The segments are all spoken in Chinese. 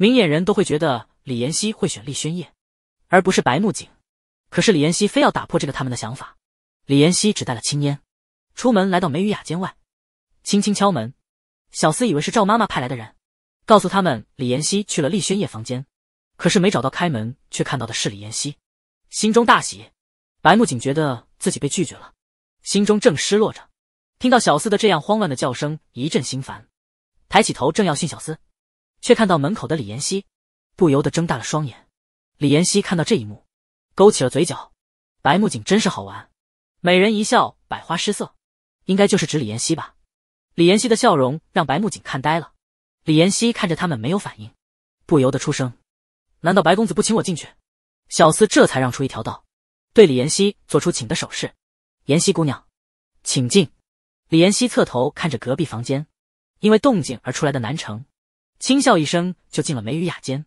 明眼人都会觉得李妍希会选厉轩夜，而不是白木槿。可是李妍希非要打破这个他们的想法。李妍希只带了青烟，出门来到梅雨雅间外，轻轻敲门。小厮以为是赵妈妈派来的人，告诉他们李妍希去了厉轩夜房间，可是没找到开门，却看到的是李妍希，心中大喜。白木槿觉得自己被拒绝了，心中正失落着，听到小厮的这样慌乱的叫声，一阵心烦，抬起头正要训小厮。却看到门口的李妍希，不由得睁大了双眼。李妍希看到这一幕，勾起了嘴角。白木槿真是好玩，美人一笑百花失色，应该就是指李妍希吧？李妍希的笑容让白木槿看呆了。李妍希看着他们没有反应，不由得出声：“难道白公子不请我进去？”小厮这才让出一条道，对李妍希做出请的手势：“妍希姑娘，请进。”李妍希侧头看着隔壁房间，因为动静而出来的南城。轻笑一声，就进了梅雨雅间。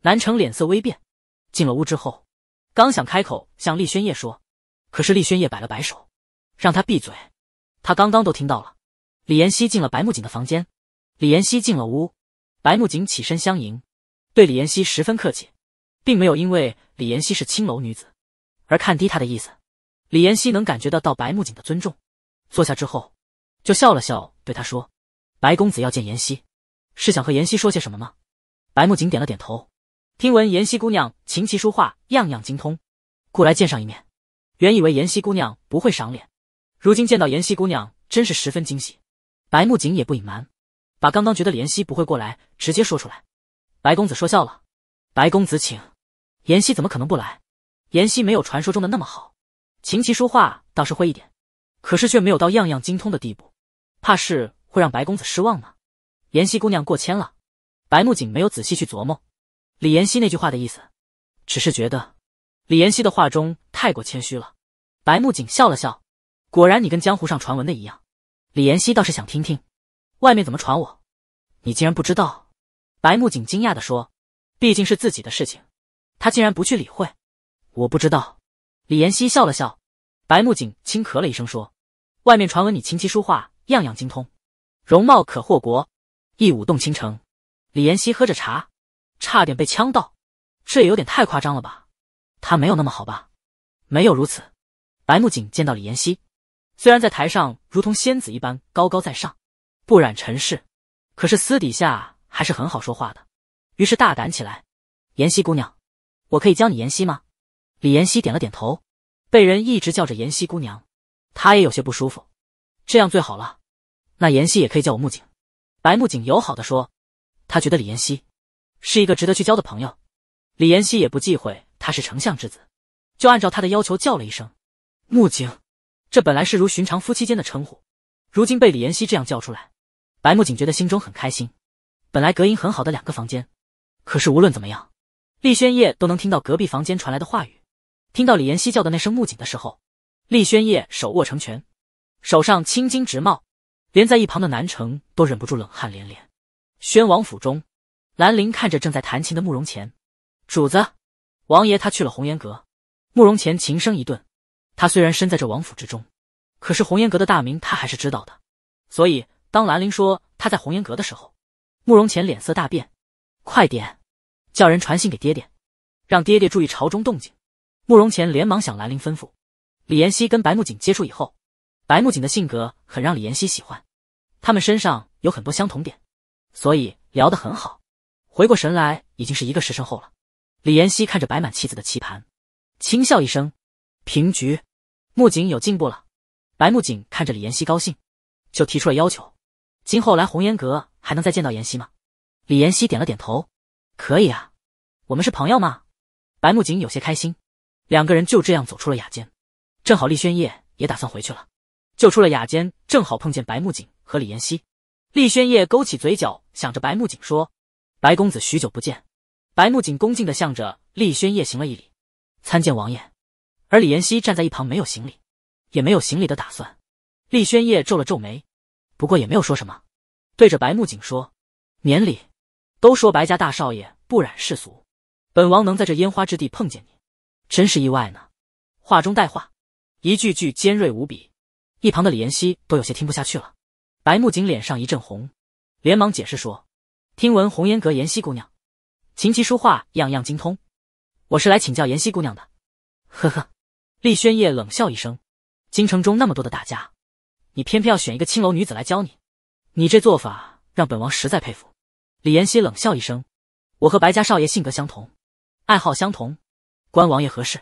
南城脸色微变，进了屋之后，刚想开口向厉轩夜说，可是厉轩夜摆了摆手，让他闭嘴。他刚刚都听到了。李妍希进了白木槿的房间，李妍希进了屋，白木槿起身相迎，对李妍希十分客气，并没有因为李妍希是青楼女子而看低她的意思。李妍希能感觉得到白木槿的尊重，坐下之后，就笑了笑对他说：“白公子要见妍希。”是想和妍希说些什么吗？白木槿点了点头。听闻妍希姑娘琴棋书画样样精通，故来见上一面。原以为妍希姑娘不会赏脸，如今见到妍希姑娘，真是十分惊喜。白木槿也不隐瞒，把刚刚觉得妍希不会过来直接说出来。白公子说笑了，白公子请。妍希怎么可能不来？妍希没有传说中的那么好，琴棋书画倒是会一点，可是却没有到样样精通的地步，怕是会让白公子失望呢。妍希姑娘过谦了，白木槿没有仔细去琢磨李妍希那句话的意思，只是觉得李妍希的话中太过谦虚了。白木槿笑了笑，果然你跟江湖上传闻的一样。李妍希倒是想听听，外面怎么传我？你竟然不知道？白木槿惊讶的说，毕竟是自己的事情，他竟然不去理会。我不知道。李妍希笑了笑，白木槿轻咳了一声说，外面传闻你琴棋书画样样精通，容貌可获国。一舞动倾城，李妍希喝着茶，差点被呛到，这也有点太夸张了吧？她没有那么好吧？没有如此。白木槿见到李妍希，虽然在台上如同仙子一般高高在上，不染尘世，可是私底下还是很好说话的，于是大胆起来。妍希姑娘，我可以叫你妍希吗？李妍希点了点头，被人一直叫着妍希姑娘，她也有些不舒服。这样最好了，那妍希也可以叫我木槿。白木槿友好的说：“他觉得李妍希是一个值得去交的朋友。”李妍希也不忌讳他是丞相之子，就按照他的要求叫了一声“木槿”。这本来是如寻常夫妻间的称呼，如今被李妍希这样叫出来，白木槿觉得心中很开心。本来隔音很好的两个房间，可是无论怎么样，厉轩烨都能听到隔壁房间传来的话语。听到李妍希叫的那声“木槿”的时候，厉轩烨手握成拳，手上青筋直冒。连在一旁的南城都忍不住冷汗连连。宣王府中，兰陵看着正在弹琴的慕容乾，主子，王爷他去了红颜阁。慕容乾琴声一顿，他虽然身在这王府之中，可是红颜阁的大名他还是知道的，所以当兰陵说他在红颜阁的时候，慕容乾脸色大变。快点，叫人传信给爹爹，让爹爹注意朝中动静。慕容乾连忙向兰陵吩咐。李延熙跟白木槿接触以后。白木槿的性格很让李妍希喜欢，他们身上有很多相同点，所以聊得很好。回过神来，已经是一个时辰后了。李妍希看着摆满棋子的棋盘，轻笑一声：“平局。”木槿有进步了。白木槿看着李妍希高兴，就提出了要求：“今后来红颜阁还能再见到妍希吗？”李妍希点了点头：“可以啊，我们是朋友嘛。”白木槿有些开心，两个人就这样走出了雅间。正好厉轩夜也打算回去了。救出了雅间，正好碰见白木槿和李妍希。厉轩夜勾起嘴角，想着白木槿说：“白公子许久不见。”白木槿恭敬的向着厉轩夜行了一礼：“参见王爷。”而李妍希站在一旁，没有行礼，也没有行礼的打算。厉轩夜皱了皱眉，不过也没有说什么，对着白木槿说：“免礼。都说白家大少爷不染世俗，本王能在这烟花之地碰见你，真是意外呢。”话中带话，一句句尖锐无比。一旁的李妍希都有些听不下去了，白木槿脸上一阵红，连忙解释说：“听闻红颜阁妍希姑娘，琴棋书画样样精通，我是来请教妍希姑娘的。”呵呵，厉轩烨冷笑一声：“京城中那么多的大家，你偏偏要选一个青楼女子来教你，你这做法让本王实在佩服。”李妍希冷笑一声：“我和白家少爷性格相同，爱好相同，关王爷何事？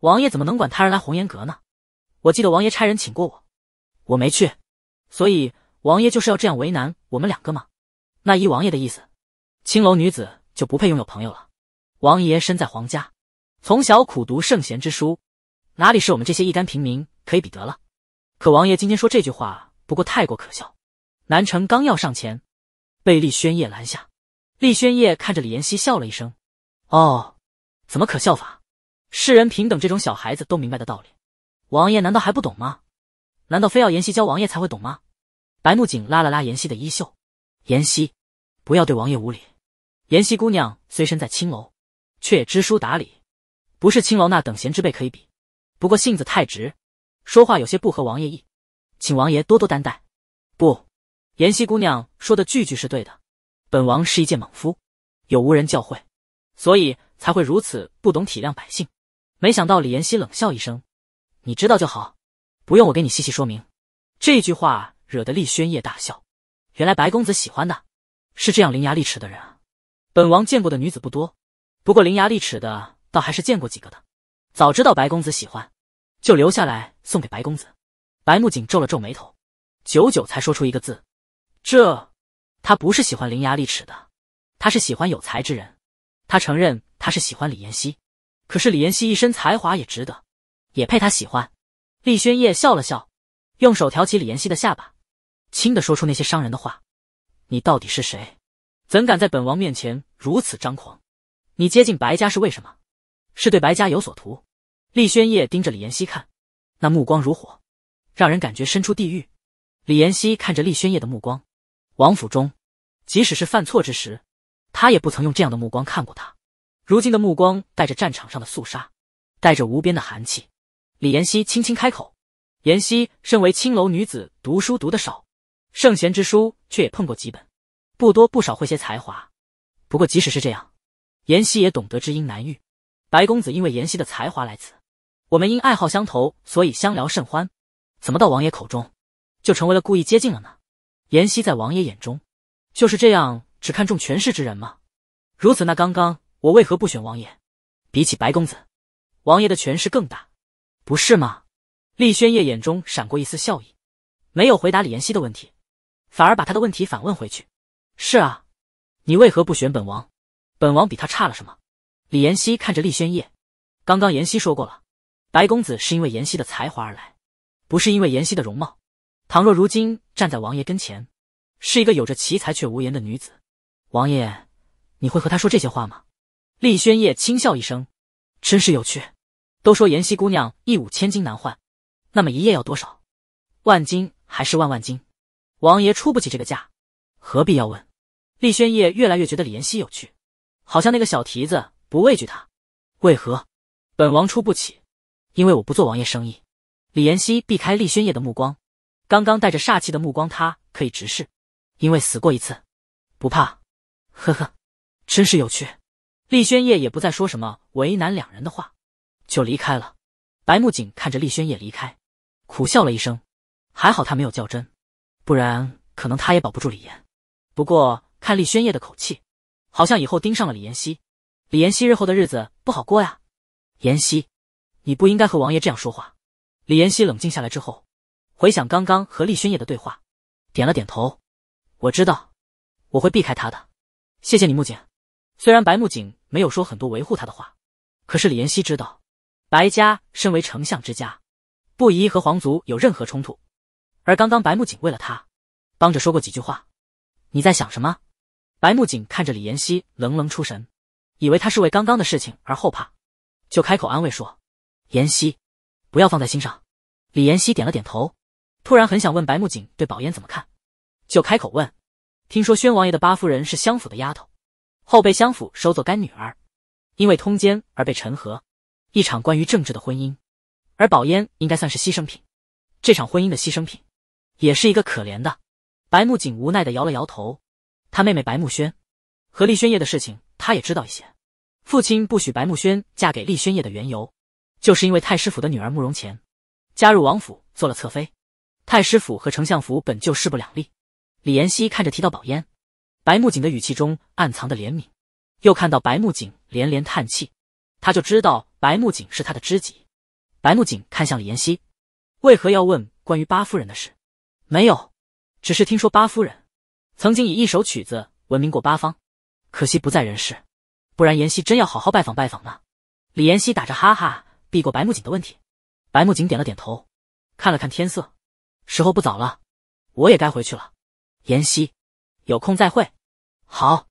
王爷怎么能管他人来红颜阁呢？我记得王爷差人请过我。”我没去，所以王爷就是要这样为难我们两个吗？那依王爷的意思，青楼女子就不配拥有朋友了。王爷身在皇家，从小苦读圣贤之书，哪里是我们这些一干平民可以比得了？可王爷今天说这句话，不过太过可笑。南城刚要上前，被厉轩夜拦下。厉轩夜看着李妍希，笑了一声：“哦，怎么可笑法？世人平等，这种小孩子都明白的道理，王爷难道还不懂吗？”难道非要妍希教王爷才会懂吗？白木槿拉了拉妍希的衣袖，妍希，不要对王爷无礼。妍希姑娘虽身在青楼，却也知书达理，不是青楼那等闲之辈可以比。不过性子太直，说话有些不合王爷意，请王爷多多担待。不，妍希姑娘说的句句是对的。本王是一介莽夫，有无人教诲，所以才会如此不懂体谅百姓。没想到李妍希冷笑一声：“你知道就好。”不用我给你细细说明，这句话惹得厉轩夜大笑。原来白公子喜欢的是这样伶牙俐齿的人啊！本王见过的女子不多，不过伶牙俐齿的倒还是见过几个的。早知道白公子喜欢，就留下来送给白公子。白木槿皱了皱眉头，久久才说出一个字：这。他不是喜欢伶牙俐齿的，他是喜欢有才之人。他承认他是喜欢李妍希，可是李妍希一身才华也值得，也配他喜欢。厉轩夜笑了笑，用手挑起李妍希的下巴，轻的说出那些伤人的话：“你到底是谁？怎敢在本王面前如此张狂？你接近白家是为什么？是对白家有所图？”厉轩夜盯着李妍希看，那目光如火，让人感觉身处地狱。李妍希看着厉轩夜的目光，王府中，即使是犯错之时，他也不曾用这样的目光看过他。如今的目光带着战场上的肃杀，带着无边的寒气。李妍希轻轻开口：“妍希身为青楼女子，读书读得少，圣贤之书却也碰过几本，不多不少，会些才华。不过即使是这样，妍希也懂得知音难遇。白公子因为妍希的才华来此，我们因爱好相投，所以相聊甚欢。怎么到王爷口中，就成为了故意接近了呢？妍希在王爷眼中，就是这样只看重权势之人吗？如此，那刚刚我为何不选王爷？比起白公子，王爷的权势更大。”不是吗？厉轩夜眼中闪过一丝笑意，没有回答李妍希的问题，反而把他的问题反问回去：“是啊，你为何不选本王？本王比他差了什么？”李妍希看着厉轩夜，刚刚妍希说过了，白公子是因为妍希的才华而来，不是因为妍希的容貌。倘若如今站在王爷跟前，是一个有着奇才却无言的女子，王爷，你会和她说这些话吗？厉轩夜轻笑一声，真是有趣。都说妍希姑娘一舞千金难换，那么一夜要多少？万金还是万万金？王爷出不起这个价，何必要问？厉轩夜越来越觉得李妍希有趣，好像那个小蹄子不畏惧他。为何？本王出不起，因为我不做王爷生意。李妍希避开厉轩夜的目光，刚刚带着煞气的目光，他可以直视，因为死过一次，不怕。呵呵，真是有趣。厉轩夜也不再说什么为难两人的话。就离开了，白木槿看着厉轩也离开，苦笑了一声。还好他没有较真，不然可能他也保不住李岩。不过看厉轩叶的口气，好像以后盯上了李妍希，李妍希日后的日子不好过呀。妍希，你不应该和王爷这样说话。李妍希冷静下来之后，回想刚刚和厉轩叶的对话，点了点头。我知道，我会避开他的。谢谢你，木槿。虽然白木槿没有说很多维护他的话，可是李妍希知道。白家身为丞相之家，不宜和皇族有任何冲突。而刚刚白木槿为了他，帮着说过几句话。你在想什么？白木槿看着李妍希，冷冷出神，以为他是为刚刚的事情而后怕，就开口安慰说：“妍希，不要放在心上。”李妍希点了点头，突然很想问白木槿对宝烟怎么看，就开口问：“听说宣王爷的八夫人是相府的丫头，后被相府收做干女儿，因为通奸而被沉河。”一场关于政治的婚姻，而宝烟应该算是牺牲品，这场婚姻的牺牲品，也是一个可怜的。白木槿无奈的摇了摇头，他妹妹白木轩和厉轩叶的事情，他也知道一些。父亲不许白木轩嫁给厉轩叶的缘由，就是因为太师府的女儿慕容浅加入王府做了侧妃，太师府和丞相府本就势不两立。李延熙看着提到宝烟，白木槿的语气中暗藏的怜悯，又看到白木槿连连叹气。他就知道白木槿是他的知己。白木槿看向李妍希，为何要问关于八夫人的事？没有，只是听说八夫人曾经以一首曲子闻名过八方，可惜不在人世，不然妍希真要好好拜访拜访呢。李妍希打着哈哈避过白木槿的问题。白木槿点了点头，看了看天色，时候不早了，我也该回去了。妍希，有空再会。好。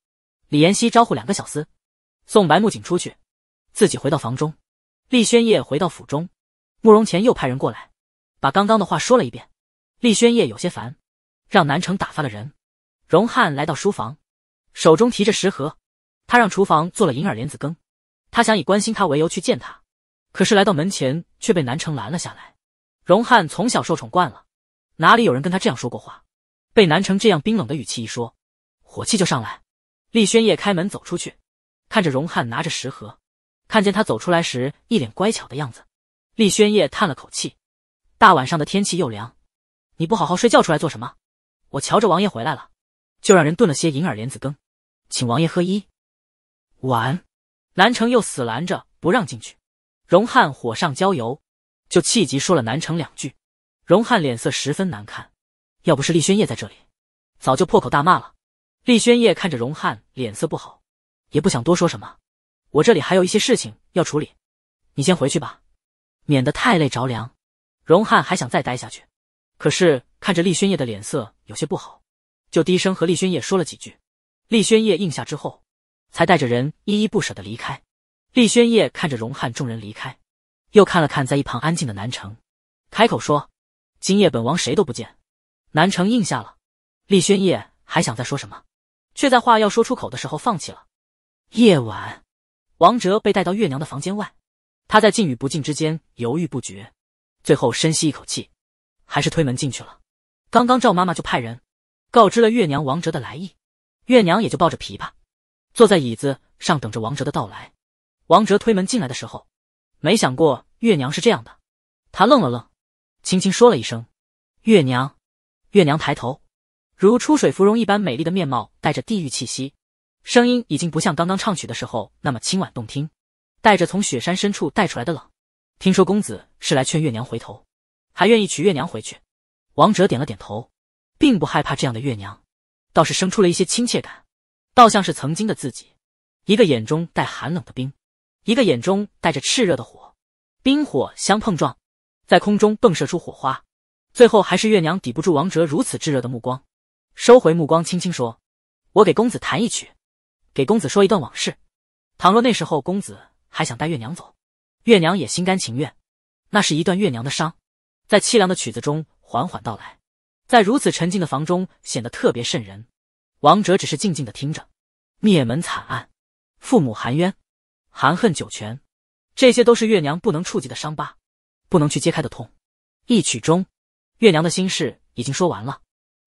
李妍希招呼两个小厮送白木槿出去。自己回到房中，厉轩夜回到府中，慕容乾又派人过来，把刚刚的话说了一遍。厉轩夜有些烦，让南城打发了人。荣汉来到书房，手中提着食盒，他让厨房做了银耳莲子羹，他想以关心他为由去见他，可是来到门前却被南城拦了下来。荣汉从小受宠惯了，哪里有人跟他这样说过话？被南城这样冰冷的语气一说，火气就上来。厉轩夜开门走出去，看着荣汉拿着食盒。看见他走出来时一脸乖巧的样子，厉轩夜叹了口气。大晚上的天气又凉，你不好好睡觉出来做什么？我瞧着王爷回来了，就让人炖了些银耳莲子羹，请王爷喝一碗。南城又死拦着不让进去，荣汉火上浇油，就气急说了南城两句。荣汉脸色十分难看，要不是厉轩夜在这里，早就破口大骂了。厉轩夜看着荣汉脸色不好，也不想多说什么。我这里还有一些事情要处理，你先回去吧，免得太累着凉。荣汉还想再待下去，可是看着厉轩夜的脸色有些不好，就低声和厉轩夜说了几句。厉轩夜应下之后，才带着人依依不舍的离开。厉轩夜看着荣汉众人离开，又看了看在一旁安静的南城，开口说：“今夜本王谁都不见。”南城应下了。厉轩夜还想再说什么，却在话要说出口的时候放弃了。夜晚。王哲被带到月娘的房间外，他在进与不进之间犹豫不决，最后深吸一口气，还是推门进去了。刚刚赵妈妈就派人告知了月娘王哲的来意，月娘也就抱着琵琶，坐在椅子上等着王哲的到来。王哲推门进来的时候，没想过月娘是这样的，他愣了愣，轻轻说了一声：“月娘。”月娘抬头，如出水芙蓉一般美丽的面貌带着地狱气息。声音已经不像刚刚唱曲的时候那么清婉动听，带着从雪山深处带出来的冷。听说公子是来劝月娘回头，还愿意娶月娘回去。王哲点了点头，并不害怕这样的月娘，倒是生出了一些亲切感，倒像是曾经的自己。一个眼中带寒冷的冰，一个眼中带着炽热的火，冰火相碰撞，在空中迸射出火花。最后还是月娘抵不住王哲如此炙热的目光，收回目光，轻轻说：“我给公子弹一曲。”给公子说一段往事，倘若那时候公子还想带月娘走，月娘也心甘情愿。那是一段月娘的伤，在凄凉的曲子中缓缓道来，在如此沉静的房中显得特别瘆人。王哲只是静静的听着。灭门惨案，父母含冤，含恨九泉，这些都是月娘不能触及的伤疤，不能去揭开的痛。一曲中，月娘的心事已经说完了。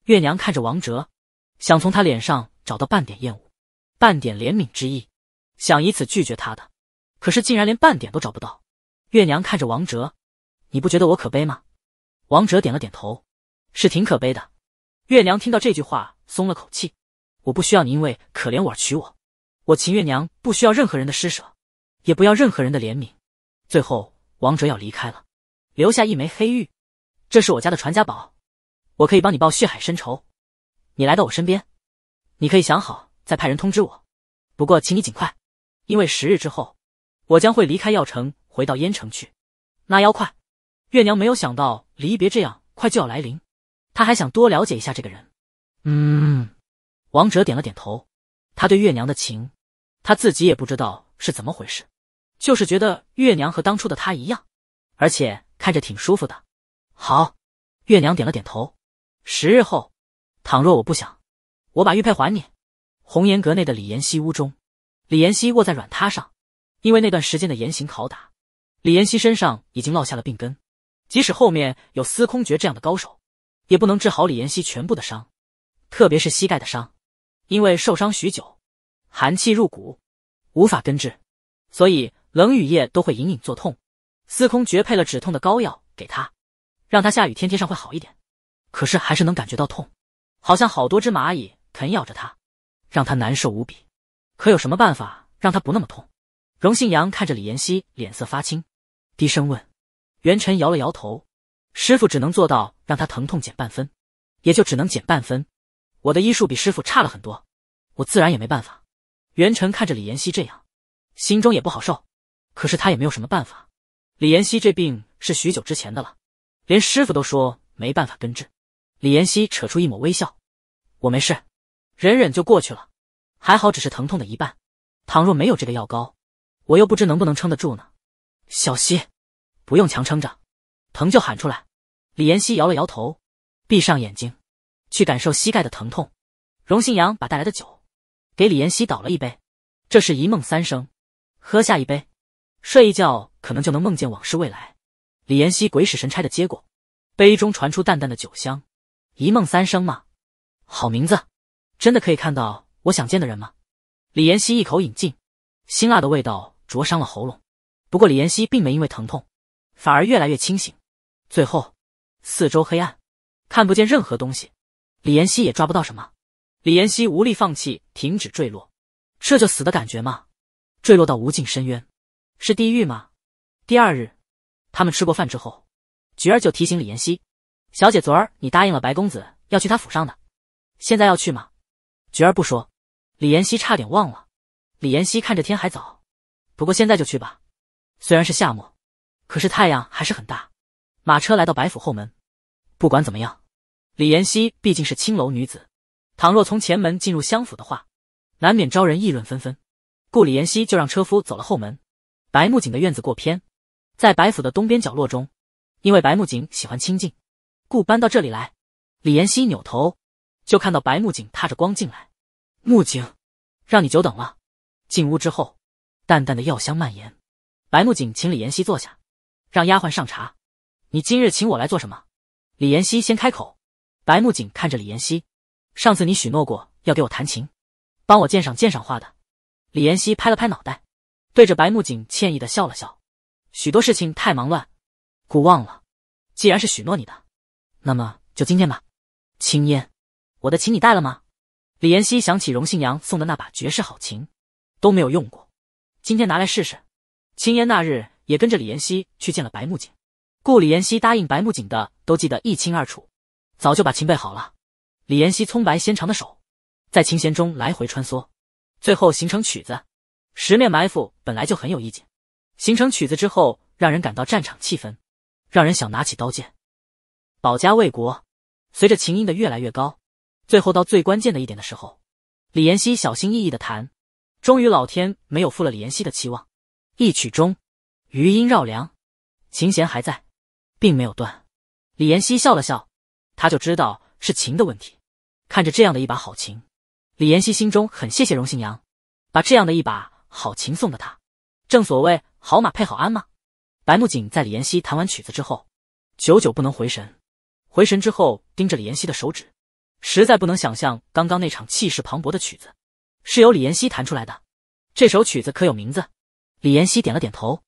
月娘看着王哲，想从他脸上找到半点厌恶。半点怜悯之意，想以此拒绝他的，可是竟然连半点都找不到。月娘看着王哲，你不觉得我可悲吗？王哲点了点头，是挺可悲的。月娘听到这句话，松了口气。我不需要你因为可怜我而娶我，我秦月娘不需要任何人的施舍，也不要任何人的怜悯。最后，王哲要离开了，留下一枚黑玉，这是我家的传家宝。我可以帮你报血海深仇。你来到我身边，你可以想好。再派人通知我，不过请你尽快，因为十日之后，我将会离开药城，回到燕城去。那要快。月娘没有想到离别这样快就要来临，她还想多了解一下这个人。嗯，王哲点了点头。他对月娘的情，他自己也不知道是怎么回事，就是觉得月娘和当初的他一样，而且看着挺舒服的。好，月娘点了点头。十日后，倘若我不想，我把玉佩还你。红颜阁内的李延熙屋中，李延熙卧在软榻上，因为那段时间的严刑拷打，李延熙身上已经落下了病根。即使后面有司空觉这样的高手，也不能治好李延熙全部的伤，特别是膝盖的伤，因为受伤许久，寒气入骨，无法根治，所以冷雨夜都会隐隐作痛。司空觉配了止痛的膏药给他，让他下雨天贴上会好一点，可是还是能感觉到痛，好像好多只蚂蚁啃咬着他。让他难受无比，可有什么办法让他不那么痛？荣信阳看着李妍希，脸色发青，低声问：“元晨摇了摇头，师傅只能做到让他疼痛减半分，也就只能减半分。我的医术比师傅差了很多，我自然也没办法。”元晨看着李妍希这样，心中也不好受，可是他也没有什么办法。李妍希这病是许久之前的了，连师傅都说没办法根治。李妍希扯出一抹微笑：“我没事。”忍忍就过去了，还好只是疼痛的一半。倘若没有这个药膏，我又不知能不能撑得住呢。小溪，不用强撑着，疼就喊出来。李妍希摇了摇头，闭上眼睛，去感受膝盖的疼痛。荣信阳把带来的酒给李妍希倒了一杯，这是一梦三生，喝下一杯，睡一觉可能就能梦见往事未来。李妍希鬼使神差的接过，杯中传出淡淡的酒香。一梦三生吗？好名字。真的可以看到我想见的人吗？李妍希一口饮尽，辛辣的味道灼伤了喉咙。不过李妍希并没因为疼痛，反而越来越清醒。最后，四周黑暗，看不见任何东西，李妍希也抓不到什么。李妍希无力放弃，停止坠落，这就死的感觉吗？坠落到无尽深渊，是地狱吗？第二日，他们吃过饭之后，菊儿就提醒李妍希：“小姐，昨儿你答应了白公子要去他府上的，现在要去吗？”菊儿不说，李妍希差点忘了。李妍希看着天还早，不过现在就去吧。虽然是夏末，可是太阳还是很大。马车来到白府后门。不管怎么样，李妍希毕竟是青楼女子，倘若从前门进入相府的话，难免招人议论纷纷。故李妍希就让车夫走了后门。白木槿的院子过偏，在白府的东边角落中，因为白木槿喜欢清静，故搬到这里来。李妍希扭头。就看到白木槿踏着光进来，木槿，让你久等了。进屋之后，淡淡的药香蔓延。白木槿请李妍希坐下，让丫鬟上茶。你今日请我来做什么？李妍希先开口。白木槿看着李妍希，上次你许诺过要给我弹琴，帮我鉴赏鉴赏画的。李妍希拍了拍脑袋，对着白木槿歉意的笑了笑。许多事情太忙乱，故忘了。既然是许诺你的，那么就今天吧。青烟。我的琴你带了吗？李妍希想起荣信娘送的那把绝世好琴，都没有用过，今天拿来试试。青烟那日也跟着李妍希去见了白木槿，故李妍希答应白木槿的都记得一清二楚，早就把琴备好了。李妍希葱白纤长的手，在琴弦中来回穿梭，最后形成曲子。十面埋伏本来就很有意境，形成曲子之后，让人感到战场气氛，让人想拿起刀剑保家卫国。随着琴音的越来越高。最后到最关键的一点的时候，李妍希小心翼翼的弹，终于老天没有负了李妍希的期望。一曲终，余音绕梁，琴弦还在，并没有断。李妍希笑了笑，他就知道是琴的问题。看着这样的一把好琴，李妍希心中很谢谢荣信阳，把这样的一把好琴送了他。正所谓好马配好鞍嘛。白木槿在李妍希弹完曲子之后，久久不能回神，回神之后盯着李妍希的手指。实在不能想象，刚刚那场气势磅礴的曲子，是由李延希弹出来的。这首曲子可有名字？李延希点了点头。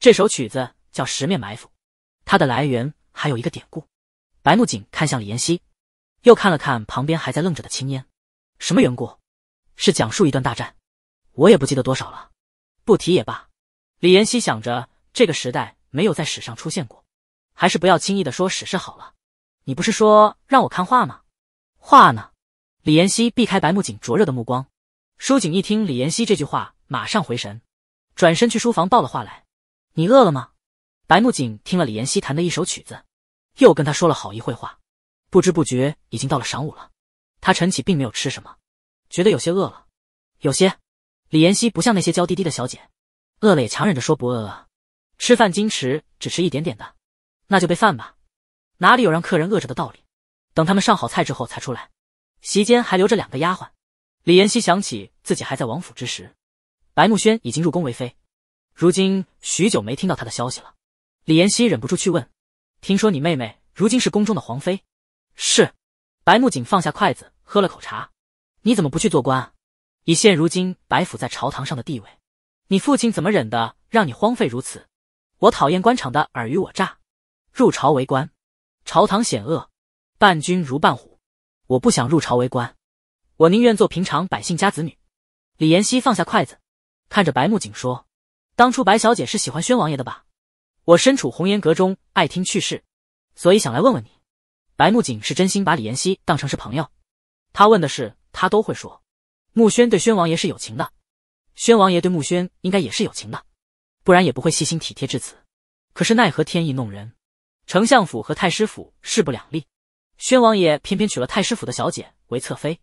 这首曲子叫《十面埋伏》，它的来源还有一个典故。白木槿看向李延希，又看了看旁边还在愣着的青烟，什么缘故？是讲述一段大战？我也不记得多少了，不提也罢。李延希想着，这个时代没有在史上出现过，还是不要轻易的说史诗好了。你不是说让我看画吗？话呢？李妍希避开白木槿灼热的目光。淑景一听李妍希这句话，马上回神，转身去书房抱了话来。你饿了吗？白木槿听了李妍希弹的一首曲子，又跟他说了好一会话，不知不觉已经到了晌午了。他晨起并没有吃什么，觉得有些饿了。有些，李妍希不像那些娇滴滴的小姐，饿了也强忍着说不饿。吃饭矜持，只吃一点点的，那就备饭吧。哪里有让客人饿着的道理？等他们上好菜之后才出来，席间还留着两个丫鬟。李延熙想起自己还在王府之时，白慕轩已经入宫为妃，如今许久没听到他的消息了。李延熙忍不住去问：“听说你妹妹如今是宫中的皇妃？”“是。”白慕锦放下筷子，喝了口茶。“你怎么不去做官？以现如今白府在朝堂上的地位，你父亲怎么忍得让你荒废如此？”“我讨厌官场的尔虞我诈，入朝为官，朝堂险恶。”伴君如伴虎，我不想入朝为官，我宁愿做平常百姓家子女。李延熙放下筷子，看着白木槿说：“当初白小姐是喜欢宣王爷的吧？我身处红颜阁中，爱听趣事，所以想来问问你。”白木槿是真心把李延熙当成是朋友，他问的事他都会说。穆轩对宣王爷是有情的，宣王爷对穆轩应该也是有情的，不然也不会细心体贴至此。可是奈何天意弄人，丞相府和太师府势不两立。宣王爷偏偏娶了太师府的小姐为侧妃，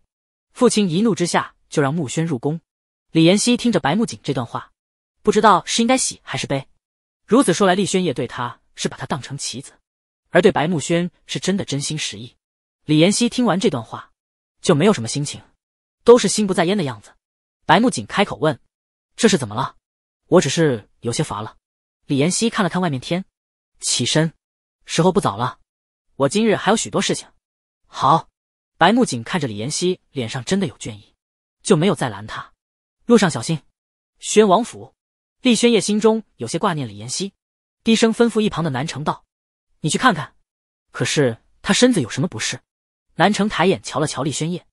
父亲一怒之下就让穆轩入宫。李延熙听着白木槿这段话，不知道是应该喜还是悲。如此说来，厉轩烨对他是把他当成棋子，而对白木轩是真的真心实意。李延熙听完这段话，就没有什么心情，都是心不在焉的样子。白木槿开口问：“这是怎么了？”我只是有些乏了。李延熙看了看外面天，起身，时候不早了。我今日还有许多事情，好。白木槿看着李妍希，脸上真的有倦意，就没有再拦他。路上小心。宣王府，厉轩夜心中有些挂念李妍希，低声吩咐一旁的南城道：“你去看看，可是他身子有什么不适？”南城抬眼瞧了瞧厉轩夜，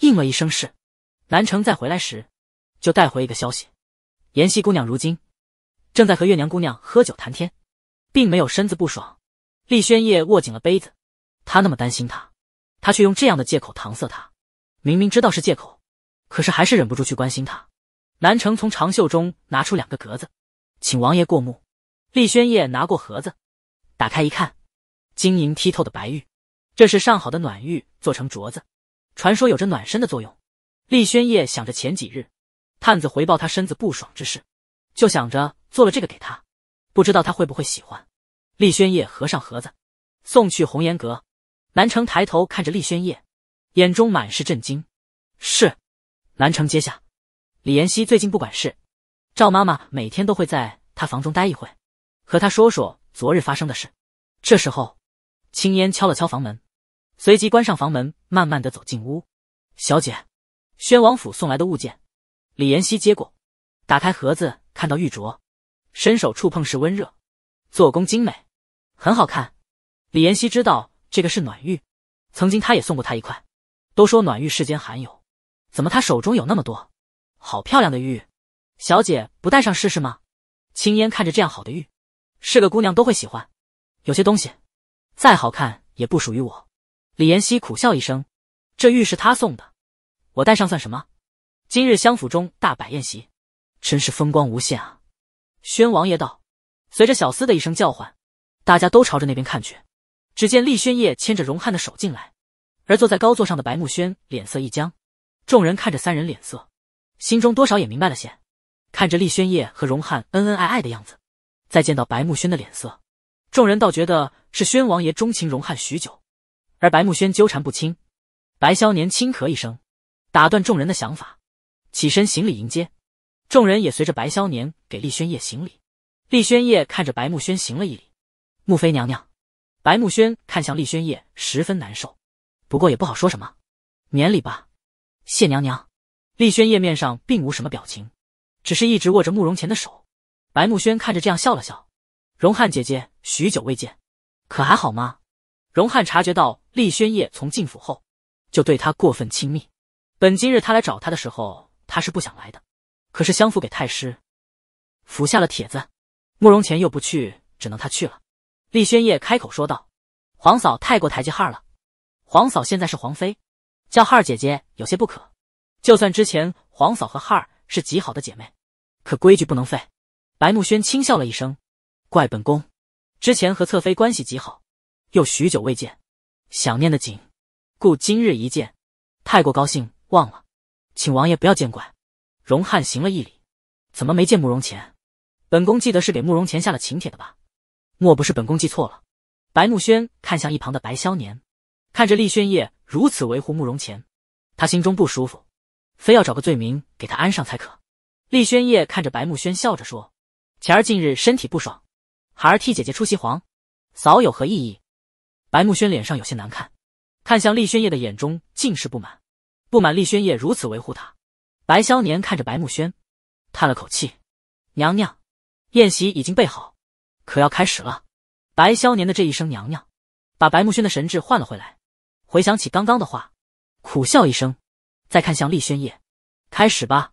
应了一声是。南城再回来时，就带回一个消息：妍希姑娘如今正在和月娘姑娘喝酒谈天，并没有身子不爽。厉轩夜握紧了杯子，他那么担心他，他却用这样的借口搪塞他。明明知道是借口，可是还是忍不住去关心他。南城从长袖中拿出两个格子，请王爷过目。厉轩夜拿过盒子，打开一看，晶莹剔透的白玉，这是上好的暖玉做成镯子，传说有着暖身的作用。厉轩夜想着前几日探子回报他身子不爽之事，就想着做了这个给他，不知道他会不会喜欢。厉轩夜合上盒子，送去红颜阁。南城抬头看着厉轩夜，眼中满是震惊。是，南城接下。李妍希最近不管事，赵妈妈每天都会在她房中待一会，和她说说昨日发生的事。这时候，青烟敲了敲房门，随即关上房门，慢慢的走进屋。小姐，宣王府送来的物件。李妍希接过，打开盒子，看到玉镯，伸手触碰是温热，做工精美。很好看，李妍希知道这个是暖玉，曾经她也送过他一块。都说暖玉世间罕有，怎么她手中有那么多？好漂亮的玉，小姐不戴上试试吗？青烟看着这样好的玉，是个姑娘都会喜欢。有些东西，再好看也不属于我。李妍希苦笑一声，这玉是他送的，我戴上算什么？今日相府中大摆宴席，真是风光无限啊！宣王爷道，随着小厮的一声叫唤。大家都朝着那边看去，只见厉轩夜牵着荣汉的手进来，而坐在高座上的白慕轩脸色一僵。众人看着三人脸色，心中多少也明白了些。看着厉轩夜和荣汉恩恩爱爱的样子，再见到白慕轩的脸色，众人倒觉得是宣王爷钟情荣汉许久，而白慕轩纠缠不清。白萧年轻咳一声，打断众人的想法，起身行礼迎接。众人也随着白萧年给厉轩夜行礼。厉轩夜看着白慕轩行了一礼。穆妃娘娘，白慕轩看向厉轩夜，十分难受，不过也不好说什么，免礼吧。谢娘娘。厉轩叶面上并无什么表情，只是一直握着慕容乾的手。白慕轩看着这样笑了笑。荣汉姐姐，许久未见，可还好吗？荣汉察觉到厉轩夜从进府后就对他过分亲密，本今日他来找他的时候，他是不想来的，可是相府给太师府下了帖子，慕容乾又不去，只能他去了。厉轩烨开口说道：“皇嫂太过抬举号儿了。皇嫂现在是皇妃，叫号儿姐姐有些不可。就算之前皇嫂和号儿是极好的姐妹，可规矩不能废。”白慕轩轻笑了一声：“怪本宫，之前和侧妃关系极好，又许久未见，想念的紧，故今日一见，太过高兴，忘了，请王爷不要见怪。”容汉行了一礼：“怎么没见慕容潜？本宫记得是给慕容潜下了请帖的吧？”莫不是本宫记错了？白慕轩看向一旁的白萧年，看着厉轩夜如此维护慕容乾，他心中不舒服，非要找个罪名给他安上才可。厉轩夜看着白慕轩，笑着说：“前儿近日身体不爽，孩儿替姐姐出席皇嫂有何异议？”白慕轩脸上有些难看，看向厉轩夜的眼中尽是不满，不满厉轩夜如此维护他。白萧年看着白慕轩，叹了口气：“娘娘，宴席已经备好。”可要开始了，白萧年的这一声“娘娘”，把白慕轩的神智换了回来，回想起刚刚的话，苦笑一声，再看向厉轩夜，开始吧。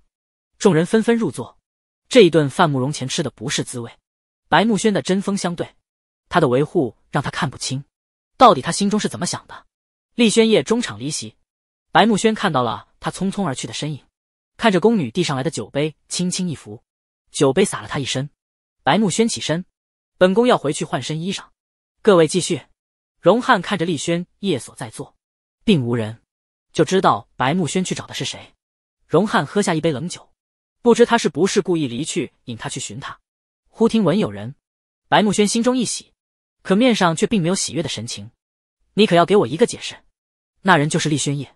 众人纷纷入座，这一顿饭慕容前吃的不是滋味。白慕轩的针锋相对，他的维护让他看不清，到底他心中是怎么想的。厉轩夜中场离席，白慕轩看到了他匆匆而去的身影，看着宫女递上来的酒杯，轻轻一扶，酒杯洒了他一身。白慕轩起身。本宫要回去换身衣裳，各位继续。荣汉看着丽轩夜所在座，并无人，就知道白慕轩去找的是谁。荣汉喝下一杯冷酒，不知他是不是故意离去引他去寻他。忽听闻有人，白慕轩心中一喜，可面上却并没有喜悦的神情。你可要给我一个解释。那人就是丽轩夜。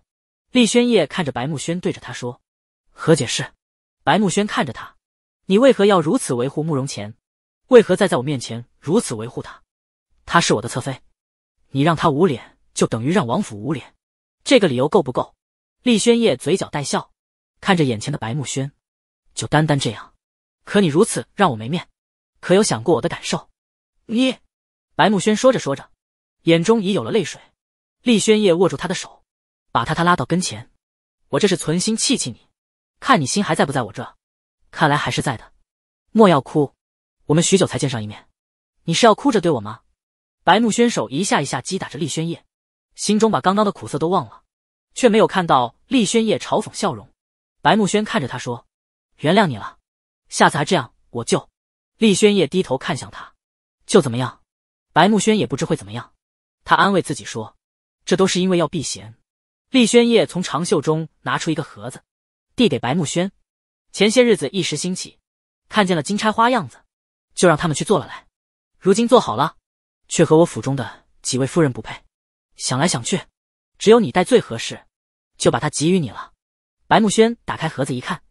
丽轩夜看着白慕轩，对着他说：“何解释？”白慕轩看着他，你为何要如此维护慕容乾？为何再在我面前如此维护他？他是我的侧妃，你让他捂脸，就等于让王府捂脸。这个理由够不够？厉轩夜嘴角带笑，看着眼前的白慕轩，就单单这样，可你如此让我没面，可有想过我的感受？你，白慕轩说着说着，眼中已有了泪水。厉轩夜握住他的手，把他他拉到跟前，我这是存心气气你，看你心还在不在我这？看来还是在的，莫要哭。我们许久才见上一面，你是要哭着对我吗？白慕轩手一下一下击打着厉轩夜，心中把刚刚的苦涩都忘了，却没有看到厉轩夜嘲讽笑容。白慕轩看着他说：“原谅你了，下次还这样我就……”厉轩夜低头看向他，就怎么样？白慕轩也不知会怎么样，他安慰自己说：“这都是因为要避嫌。”厉轩夜从长袖中拿出一个盒子，递给白慕轩。前些日子一时兴起，看见了金钗花样子。就让他们去做了来，如今做好了，却和我府中的几位夫人不配。想来想去，只有你戴最合适，就把它给予你了。白慕轩打开盒子一看，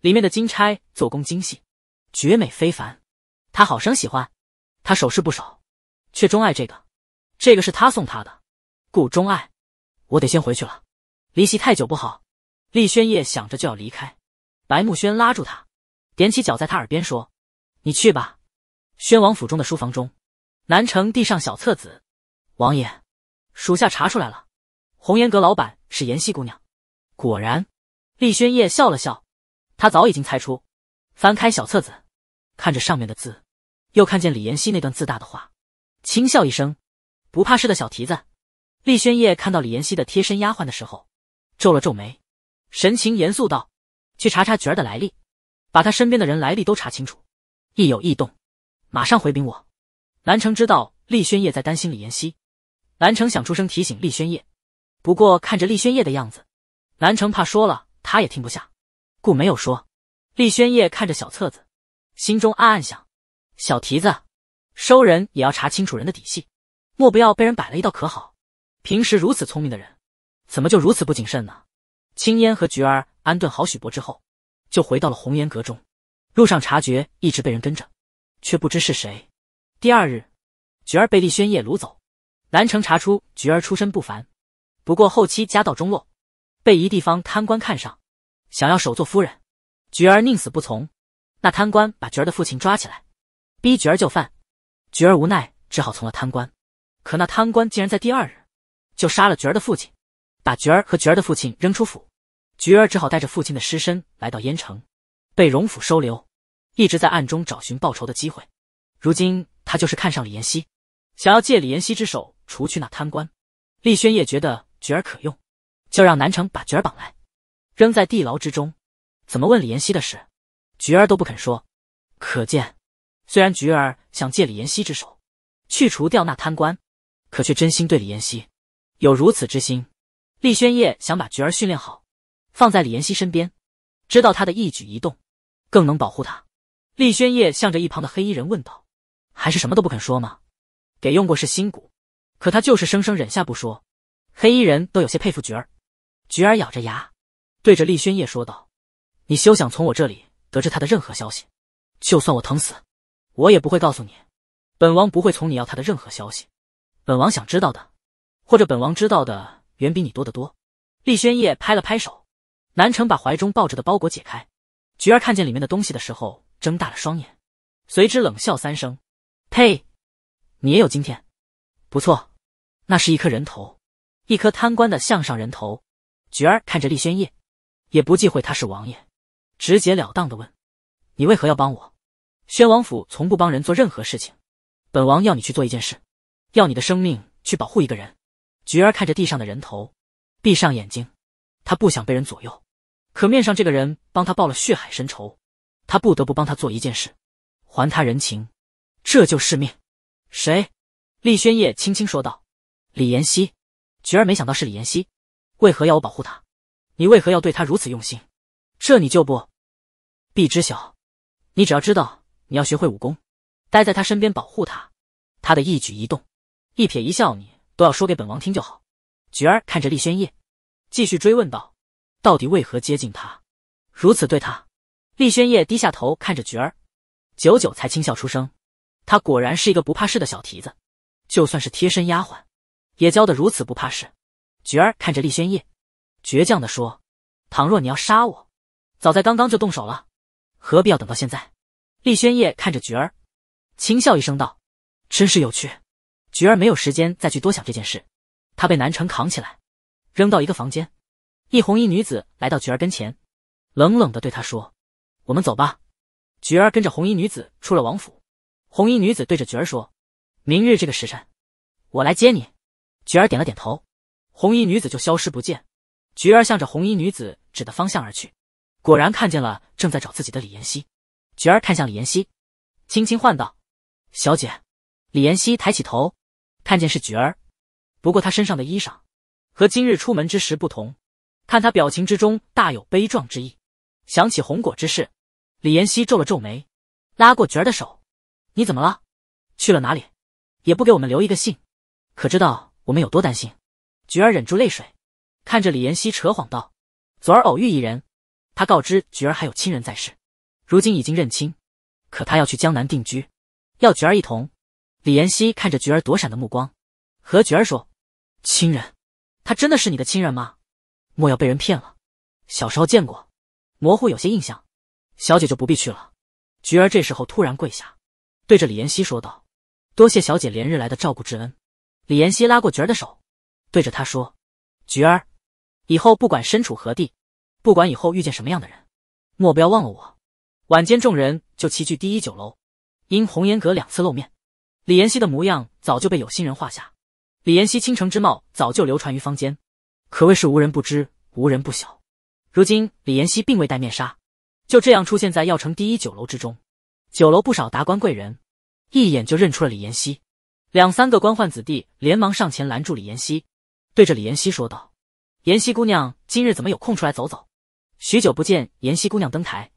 里面的金钗做工精细，绝美非凡，他好生喜欢。他首饰不少，却钟爱这个。这个是他送他的，故钟爱。我得先回去了，离席太久不好。厉轩夜想着就要离开，白慕轩拉住他，踮起脚在他耳边说：“你去吧。”宣王府中的书房中，南城递上小册子，王爷，属下查出来了，红颜阁老板是妍希姑娘。果然，厉轩夜笑了笑，他早已经猜出。翻开小册子，看着上面的字，又看见李妍希那段自大的话，轻笑一声。不怕事的小蹄子。厉轩夜看到李妍希的贴身丫鬟的时候，皱了皱眉，神情严肃道：“去查查菊儿的来历，把她身边的人来历都查清楚，一有异动。”马上回禀我，南城知道厉轩夜在担心李妍希，南城想出声提醒厉轩夜，不过看着厉轩夜的样子，南城怕说了他也听不下，故没有说。厉轩夜看着小册子，心中暗暗想：小蹄子，收人也要查清楚人的底细，莫不要被人摆了一道可好？平时如此聪明的人，怎么就如此不谨慎呢？青烟和菊儿安顿好许博之后，就回到了红颜阁中，路上察觉一直被人跟着。却不知是谁。第二日，菊儿被厉轩夜掳走。南城查出菊儿出身不凡，不过后期家道中落，被一地方贪官看上，想要首做夫人。菊儿宁死不从。那贪官把菊儿的父亲抓起来，逼菊儿就范。菊儿无奈，只好从了贪官。可那贪官竟然在第二日就杀了菊儿的父亲，把菊儿和菊儿的父亲扔出府。菊儿只好带着父亲的尸身来到燕城，被荣府收留。一直在暗中找寻报仇的机会，如今他就是看上李妍希，想要借李妍希之手除去那贪官。厉轩夜觉得菊儿可用，就让南城把菊儿绑来，扔在地牢之中。怎么问李妍希的事，菊儿都不肯说，可见虽然菊儿想借李妍希之手去除掉那贪官，可却真心对李妍希有如此之心。厉轩夜想把菊儿训练好，放在李妍希身边，知道他的一举一动，更能保护他。厉轩夜向着一旁的黑衣人问道：“还是什么都不肯说吗？给用过是新骨，可他就是生生忍下不说。”黑衣人都有些佩服菊儿。菊儿咬着牙，对着厉轩夜说道：“你休想从我这里得知他的任何消息，就算我疼死，我也不会告诉你。本王不会从你要他的任何消息，本王想知道的，或者本王知道的远比你多得多。”厉轩夜拍了拍手，南城把怀中抱着的包裹解开。菊儿看见里面的东西的时候。睁大了双眼，随之冷笑三声：“呸！你也有今天。不错，那是一颗人头，一颗贪官的项上人头。”菊儿看着厉轩烨，也不忌讳他是王爷，直截了当的问：“你为何要帮我？”宣王府从不帮人做任何事情，本王要你去做一件事，要你的生命去保护一个人。菊儿看着地上的人头，闭上眼睛，他不想被人左右，可面上这个人帮他报了血海深仇。他不得不帮他做一件事，还他人情，这就是命。谁？厉轩烨轻轻说道：“李妍希。”菊儿没想到是李妍希，为何要我保护他？你为何要对他如此用心？这你就不必知晓。你只要知道，你要学会武功，待在他身边保护他，他的一举一动，一撇一笑，你都要说给本王听就好。”菊儿看着厉轩烨，继续追问道：“到底为何接近他，如此对他？”厉轩夜低下头看着菊儿，久久才轻笑出声。他果然是一个不怕事的小蹄子，就算是贴身丫鬟，也教得如此不怕事。菊儿看着厉轩夜，倔强的说：“倘若你要杀我，早在刚刚就动手了，何必要等到现在？”厉轩夜看着菊儿，轻笑一声道：“真是有趣。”菊儿没有时间再去多想这件事，她被南城扛起来，扔到一个房间。一红衣女子来到菊儿跟前，冷冷的对她说。我们走吧，菊儿跟着红衣女子出了王府。红衣女子对着菊儿说：“明日这个时辰，我来接你。”菊儿点了点头，红衣女子就消失不见。菊儿向着红衣女子指的方向而去，果然看见了正在找自己的李妍希。菊儿看向李妍希，轻轻唤道：“小姐。”李妍希抬起头，看见是菊儿，不过她身上的衣裳和今日出门之时不同，看她表情之中大有悲壮之意。想起红果之事，李妍希皱了皱眉，拉过菊儿的手：“你怎么了？去了哪里？也不给我们留一个信，可知道我们有多担心？”菊儿忍住泪水，看着李妍希扯谎道：“昨儿偶遇一人，他告知菊儿还有亲人在世，如今已经认亲，可他要去江南定居，要菊儿一同。”李妍希看着菊儿躲闪的目光，和菊儿说：“亲人，他真的是你的亲人吗？莫要被人骗了。小时候见过。”模糊有些印象，小姐就不必去了。菊儿这时候突然跪下，对着李妍希说道：“多谢小姐连日来的照顾之恩。”李妍希拉过菊儿的手，对着她说：“菊儿，以后不管身处何地，不管以后遇见什么样的人，莫不要忘了我。”晚间众人就齐聚第一酒楼，因红颜阁两次露面，李妍希的模样早就被有心人画下，李妍希倾城之貌早就流传于坊间，可谓是无人不知，无人不晓。如今李妍希并未戴面纱，就这样出现在药城第一酒楼之中。酒楼不少达官贵人，一眼就认出了李妍希。两三个官宦子弟连忙上前拦住李妍希，对着李妍希说道：“妍希姑娘，今日怎么有空出来走走？许久不见，妍希姑娘登台，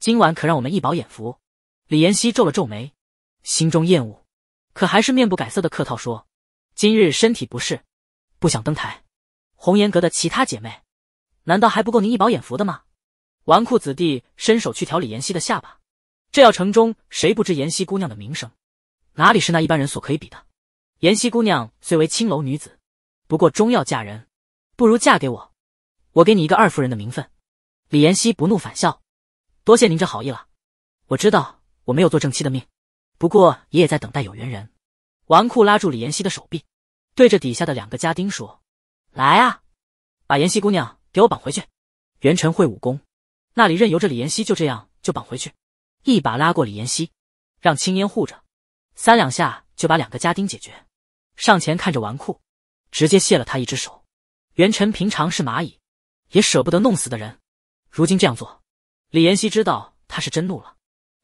今晚可让我们一饱眼福。”李妍希皱了皱眉，心中厌恶，可还是面不改色的客套说：“今日身体不适，不想登台。”红颜阁的其他姐妹。难道还不够您一饱眼福的吗？纨绔子弟伸手去挑李妍希的下巴，这要城中谁不知妍希姑娘的名声？哪里是那一般人所可以比的？妍希姑娘虽为青楼女子，不过终要嫁人，不如嫁给我，我给你一个二夫人的名分。李妍希不怒反笑，多谢您这好意了。我知道我没有做正妻的命，不过爷爷在等待有缘人。纨绔拉住李妍希的手臂，对着底下的两个家丁说：“来啊，把妍希姑娘。”给我绑回去，元辰会武功，那里任由着李妍希就这样就绑回去，一把拉过李妍希，让青烟护着，三两下就把两个家丁解决，上前看着纨绔，直接卸了他一只手。元辰平常是蚂蚁，也舍不得弄死的人，如今这样做，李妍希知道他是真怒了，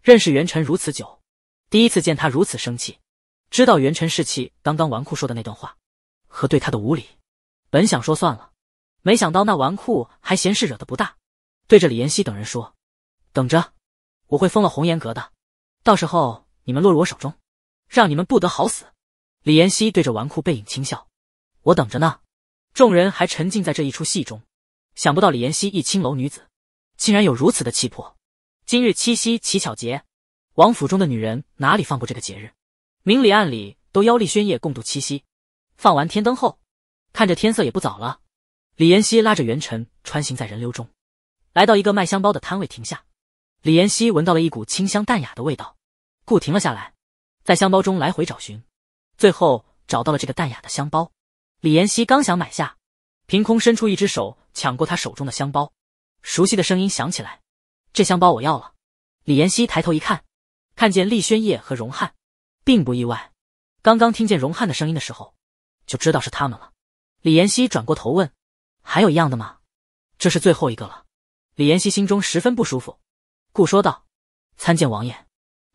认识元辰如此久，第一次见他如此生气，知道元辰是气刚刚纨绔说的那段话和对他的无礼，本想说算了。没想到那纨绔还嫌事惹得不大，对着李妍希等人说：“等着，我会封了红颜阁的，到时候你们落入我手中，让你们不得好死。”李妍希对着纨绔背影轻笑：“我等着呢。”众人还沉浸在这一出戏中，想不到李妍希一青楼女子，竟然有如此的气魄。今日七夕乞巧节，王府中的女人哪里放过这个节日？明里暗里都邀丽轩夜共度七夕。放完天灯后，看着天色也不早了。李妍希拉着袁晨穿行在人流中，来到一个卖香包的摊位停下。李妍希闻到了一股清香淡雅的味道，故停了下来，在香包中来回找寻，最后找到了这个淡雅的香包。李妍希刚想买下，凭空伸出一只手抢过他手中的香包，熟悉的声音响起来：“这香包我要了。”李妍希抬头一看，看见厉轩叶和荣汉，并不意外。刚刚听见荣汉的声音的时候，就知道是他们了。李妍希转过头问。还有一样的吗？这是最后一个了。李妍希心中十分不舒服，故说道：“参见王爷，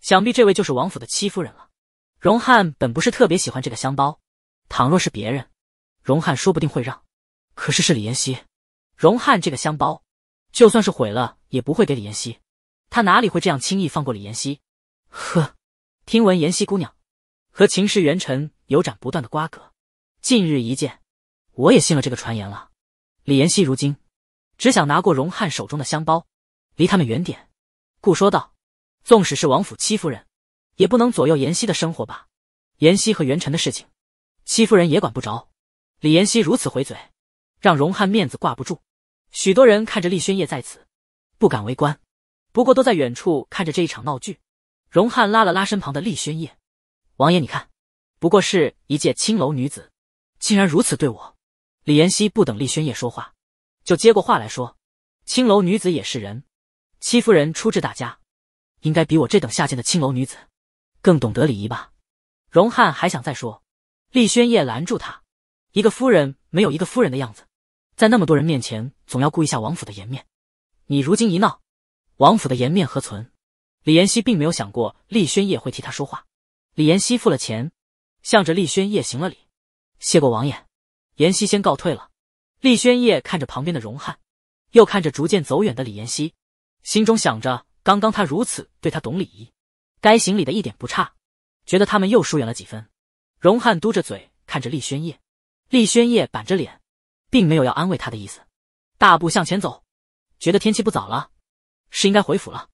想必这位就是王府的戚夫人了。”荣汉本不是特别喜欢这个香包，倘若是别人，荣汉说不定会让。可是是李妍希，荣汉这个香包就算是毁了也不会给李妍希，他哪里会这样轻易放过李妍希？呵，听闻妍希姑娘和秦氏元臣有斩不断的瓜葛，近日一见，我也信了这个传言了。李妍希如今只想拿过荣汉手中的香包，离他们远点。故说道：“纵使是王府戚夫人，也不能左右妍希的生活吧？妍希和元辰的事情，戚夫人也管不着。”李妍希如此回嘴，让荣汉面子挂不住。许多人看着厉轩夜在此，不敢围观，不过都在远处看着这一场闹剧。荣汉拉了拉身旁的厉轩夜，王爷，你看，不过是一介青楼女子，竟然如此对我。”李妍希不等厉轩夜说话，就接过话来说：“青楼女子也是人，戚夫人出至大家，应该比我这等下贱的青楼女子，更懂得礼仪吧？”荣汉还想再说，厉轩夜拦住他：“一个夫人没有一个夫人的样子，在那么多人面前，总要顾一下王府的颜面。你如今一闹，王府的颜面何存？”李妍希并没有想过厉轩夜会替他说话。李妍希付了钱，向着厉轩夜行了礼：“谢过王爷。”妍希先告退了，厉轩夜看着旁边的荣汉，又看着逐渐走远的李妍希，心中想着刚刚他如此对他懂礼仪，该行礼的一点不差，觉得他们又疏远了几分。荣汉嘟着嘴看着厉轩夜，厉轩夜板着脸，并没有要安慰他的意思，大步向前走，觉得天气不早了，是应该回府了。